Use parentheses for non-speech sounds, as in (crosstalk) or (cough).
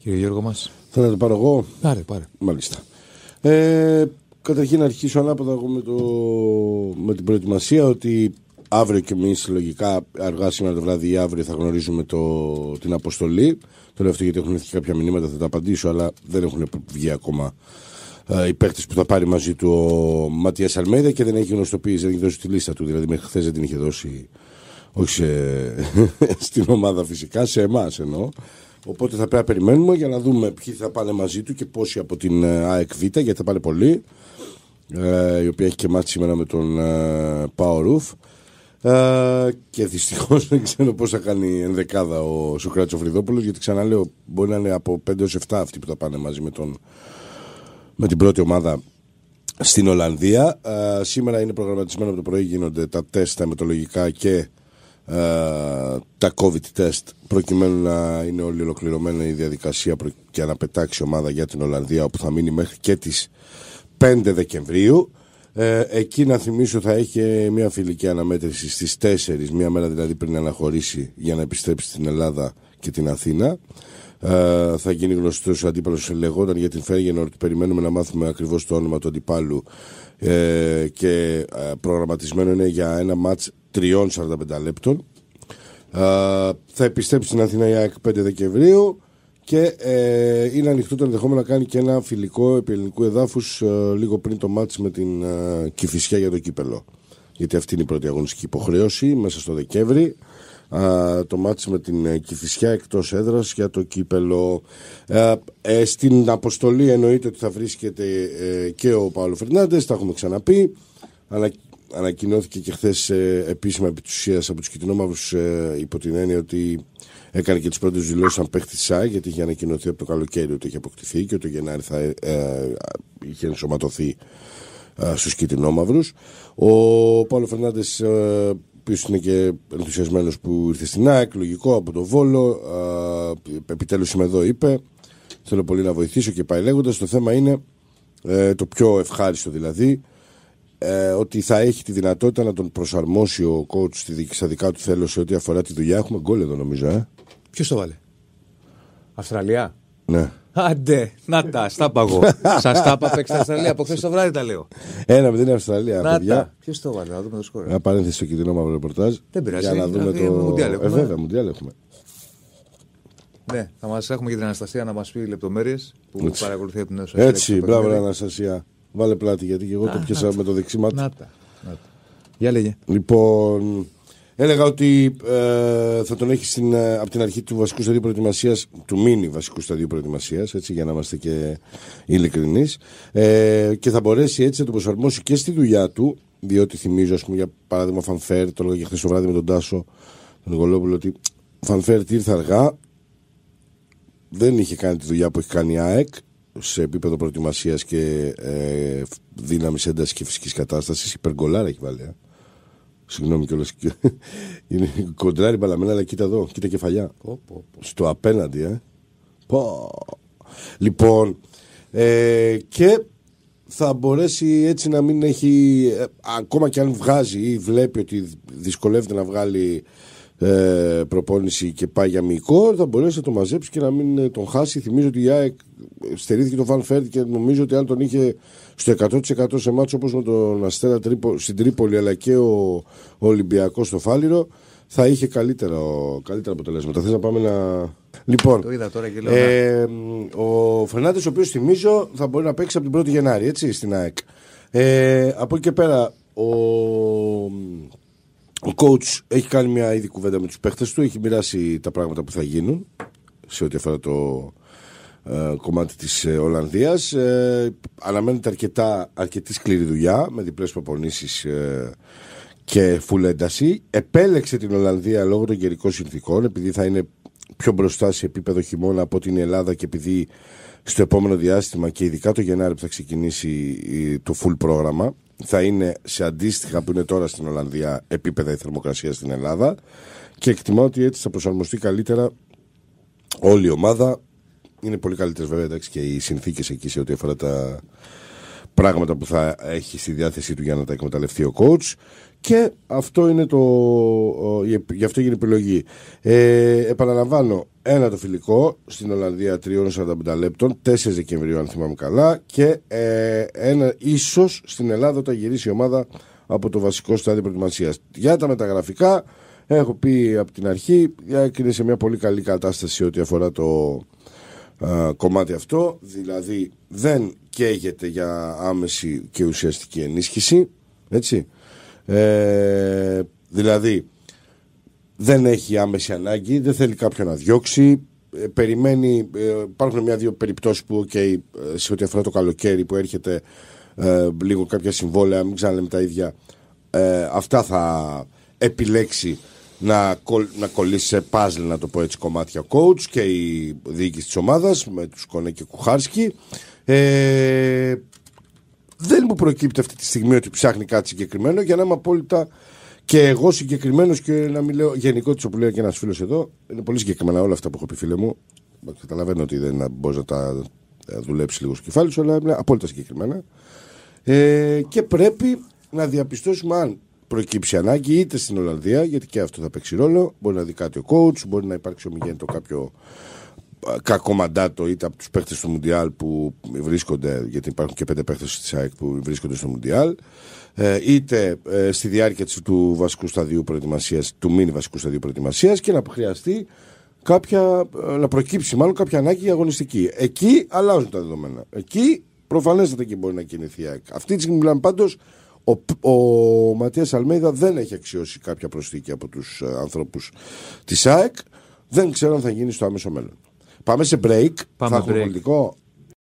κύριε Γιώργο μας. Θέλω να το πάρω εγώ. Πάρε, πάρε. Μάλιστα. Ε, καταρχήν να αρχίσω ανάποδα με, το, με την προετοιμασία ότι αύριο και εμείς λογικά αργά σήμερα το βράδυ ή αύριο θα γνωρίζουμε το, την αποστολή. Το λέω αυτό γιατί έχουν έρθει κάποια μηνύματα, θα τα απαντήσω, αλλά δεν έχουν βγει ακόμα ε, οι παίκτες που θα πάρει μαζί του ο Ματίας Αλμέδα και δεν έχει γνωστοποιήσει, δεν έχει δώσει τη λίστα του. Δηλαδή μέχρι χθες δεν την είχε δώσει, όχι (laughs) στην ομάδα φυσικά, σε εμάς εννοώ. Οπότε θα πρέπει να περιμένουμε για να δούμε ποιοι θα πάνε μαζί του και πόσοι από την ε, ΑΕΚΒ, γιατί θα πάνε πολλοί. Ε, η οποία έχει και μάθει σήμερα με τον ε, Πάο Ρουφ. Ε, και δυστυχώς (laughs) δεν ξέρω πώς θα κάνει ενδεκάδα ο Σοκράτης Φρυδόπουλο, γιατί ξαναλέω μπορεί να είναι από 5 έω 7 αυτοί που θα πάνε μαζί με, τον, με την πρώτη ομάδα στην Ολλανδία. σήμερα είναι προγραμματισμένο από το πρωί, γίνονται τα τεστ τα μετολογικά και ε, τα COVID test προκειμένου να είναι όλη ολοκληρωμένη η διαδικασία και να πετάξει ομάδα για την Ολλανδία όπου θα μείνει μέχρι και τις 5 Δεκεμβρίου. Ε, εκεί να θυμίσω θα έχει μια φιλική αναμέτρηση στις 4, μια μέρα δηλαδή πριν αναχωρήσει για να επιστρέψει στην Ελλάδα και την Αθήνα. Ε, θα γίνει γνωστός ο αντίπαλος. Λεγόταν για την ότι Περιμένουμε να μάθουμε ακριβώς το όνομα του αντιπάλου. Ε, και προγραμματισμένο είναι για ένα μάτς τριών 45 λεπτών. θα επιστρέψει στην Αθήνα για 5 Δεκεμβρίου και ε, είναι ανοιχτό το ενδεχόμενο να κάνει και ένα φιλικό επί ελληνικού εδάφους ε, λίγο πριν το μάτι με την ε, Κυφυσιά για το κύπελο. Γιατί αυτή είναι η πρώτη αγωνιστική υποχρέωση μέσα στο Δεκέμβρη. Ε, το μάτς με την ε, Κηφισιά εκτός έδρας για το κύπελο ε, στην αποστολή εννοείται ότι θα βρίσκεται και ο Παύλο Φερνάντες τα έχουμε ξαναπεί αλλά ανακοινώθηκε και χθες ε, επίσημα επί από τους κοινόμαυρου, ε, υπό την έννοια ότι έκανε και τις πρώτες δηλώσεις σαν παίχτη της ΣΑΕ, γιατί είχε ανακοινωθεί από το καλοκαίρι ότι είχε αποκτηθεί και ότι το Γενάρη θα ε, ε είχε ενσωματωθεί ε, στους κοινόμαυρου. Ο Παύλο Φερνάντες οποίο είναι και ενθουσιασμένος που ήρθε στην ΑΕΚ, λογικό από το Βόλο, Επιτέλους είμαι εδώ είπε, θέλω πολύ να βοηθήσω και πάει λέγοντας. το θέμα είναι το πιο ευχάριστο δηλαδή, ε, ότι θα έχει τη δυνατότητα να τον προσαρμόσει ο coach στα δικά του θέλω σε ό,τι αφορά τη δουλειά. Έχουμε γκολ εδώ νομίζω, ε. Ποιος το βάλε. Αυστραλία. Ναι. Άντε, να τα, στα παγώ. (laughs) Σας τα είπα στην Αυστραλία από χθες το βράδυ τα λέω. Ένα με την Αυστραλία. Ποιος το βάλε, να δούμε το σκορ. Ένα παρένθεση στο κοινό μαύρο ρεπορτάζ. Δεν πειράζει. Για να δούμε το. Ε, βέβαια, μου Ναι, θα μας έχουμε και την Αναστασία να μας πει λεπτομέρειες που παρακολουθεί από την Έτσι, μπράβο, Αναστασία. Βάλε πλάτη γιατί και εγώ Α, το πιάσα με το δεξί μάτι. Να τα. Για λέγε. Λοιπόν, έλεγα ότι ε, θα τον έχεις στην, ε, από την αρχή του βασικού σταδίου προετοιμασίας, του μήνυ βασικού σταδίου προετοιμασίας, έτσι για να είμαστε και ειλικρινείς. Ε, και θα μπορέσει έτσι να το προσαρμόσει και στη δουλειά του, διότι θυμίζω, ας πούμε, για παράδειγμα, Φανφέρ, το λέω και χθες το βράδυ με τον Τάσο, τον Γολόπουλο, ότι Φανφέρ ήρθε αργά, δεν είχε κάνει τη δουλειά που έχει κάνει η ΑΕΚ σε επίπεδο προετοιμασίας και ε, δύναμης έντασης και φυσικής κατάστασης. Υπεργκολάρα έχει βάλει. Ε. Συγγνώμη κιόλας. (laughs) Είναι κοντράρι μπαλαμένα, αλλά κοίτα εδώ, κοίτα κεφαλιά. Στο απέναντι, ε. Λοιπόν, ε, και θα μπορέσει έτσι να μην έχει. Ε, ακόμα και αν βγάζει ή βλέπει ότι δυσκολεύεται να βγάλει ε, προπόνηση και πάει για μυϊκό, θα μπορέσει να το μαζέψει και να μην ε, τον χάσει. Θυμίζω ότι η ΑΕΚ ε, στερήθηκε τον Φαν Φέρντ και νομίζω ότι αν τον είχε στο 100% σε μάτσο όπως με τον Αστέρα στην Τρίπολη αλλά και ο, Ολυμπιακός στο Φάληρο, θα είχε καλύτερο, καλύτερα αποτελέσματα. Θες να πάμε να. Λοιπόν, το είδα τώρα και λέω, ε, ναι. ο Φερνάντες, ο οποίος θυμίζω θα μπορεί να παίξει από την 1η Γενάρη, έτσι, στην ΑΕΚ. Ε, από εκεί και πέρα, ο ο coach έχει κάνει μια ήδη κουβέντα με τους παίχτες του, έχει μοιράσει τα πράγματα που θα γίνουν σε ό,τι αφορά το ε, κομμάτι της ε, Ολλανδίας. Ε, αναμένεται αρκετά, αρκετή σκληρή δουλειά με διπλές προπονήσεις ε, και full ένταση. Επέλεξε την Ολλανδία λόγω των καιρικών συνθήκων, επειδή θα είναι πιο μπροστά σε επίπεδο χειμώνα από την Ελλάδα και επειδή στο επόμενο διάστημα και ειδικά το Γενάρη που θα ξεκινήσει το full πρόγραμμα θα είναι σε αντίστοιχα που είναι τώρα στην Ολλανδία επίπεδα η θερμοκρασία στην Ελλάδα και εκτιμά ότι έτσι θα προσαρμοστεί καλύτερα όλη η ομάδα. Είναι πολύ καλύτερες βέβαια εντάξει, και οι συνθήκες εκεί σε ό,τι αφορά τα πράγματα που θα έχει στη διάθεσή του για να τα εκμεταλλευτεί ο coach. Και αυτό είναι το. Γι' αυτό έγινε η επιλογή. Ε, επαναλαμβάνω, ένα το φιλικό στην Ολλανδία 345 λεπτών, 4 Δεκεμβρίου, αν θυμάμαι καλά, και ε, ένα ίσως στην Ελλάδα όταν γυρίσει η ομάδα από το βασικό στάδιο προετοιμασίας. Για τα μεταγραφικά, έχω πει από την αρχή, ε, είναι σε μια πολύ καλή κατάσταση ό,τι αφορά το ε, κομμάτι αυτό. Δηλαδή, δεν καίγεται για άμεση και ουσιαστική ενίσχυση. Έτσι. Ε, δηλαδή, δεν έχει άμεση ανάγκη, δεν θέλει κάποιον να διώξει. Ε, περιμένει, ε, υπάρχουν μια-δύο περιπτώσεις που, okay, ε, σε ό,τι αφορά το καλοκαίρι που έρχεται ε, λίγο κάποια συμβόλαια, μην ξαναλέμε τα ίδια, αυτά θα επιλέξει να, να κολλήσει σε παζλ, να το πω έτσι, κομμάτια coach και η διοίκηση της ομάδας με τους Κονέ και Κουχάρσκι. Ε, δεν μου προκύπτει αυτή τη στιγμή ότι ψάχνει κάτι συγκεκριμένο για να είμαι απόλυτα και εγώ συγκεκριμένος και να μην λέω γενικό που λέει και ένας φίλος εδώ. Είναι πολύ συγκεκριμένα όλα αυτά που έχω πει, φίλε μου. Καταλαβαίνω ότι δεν μπορείς να τα δουλέψεις λίγο στο κεφάλι αλλά είναι απόλυτα συγκεκριμένα. Ε, και πρέπει να διαπιστώσουμε αν προκύψει ανάγκη είτε στην Ολλανδία, γιατί και αυτό θα παίξει ρόλο. Μπορεί να δει κάτι ο coach, μπορεί να υπάρξει ομιγέννητο κάποιο κακό μαντάτο είτε από τους παίχτε του Μουντιάλ που βρίσκονται, γιατί υπάρχουν και πέντε παίχτε της ΑΕΚ που βρίσκονται στο Μουντιάλ, ε, είτε ε, στη διάρκεια του βασικού σταδίου προετοιμασίας, του μήνυ βασικού σταδίου προετοιμασίας και να χρειαστεί κάποια, ε, να προκύψει μάλλον κάποια ανάγκη αγωνιστική. Εκεί αλλάζουν τα δεδομένα. Εκεί προφανέστατα και μπορεί να κινηθεί η ΑΕΚ. Αυτή τη στιγμή μιλάμε πάντως. Ο, ο Ματίας Αλμέιδα δεν έχει αξιώσει κάποια προσθήκη από τους ανθρώπους της ΑΕΚ. Δεν ξέρω αν θα γίνει στο άμεσο μέλλον. Πάμε σε break. Πάμε θα break. έχουμε πολιτικό.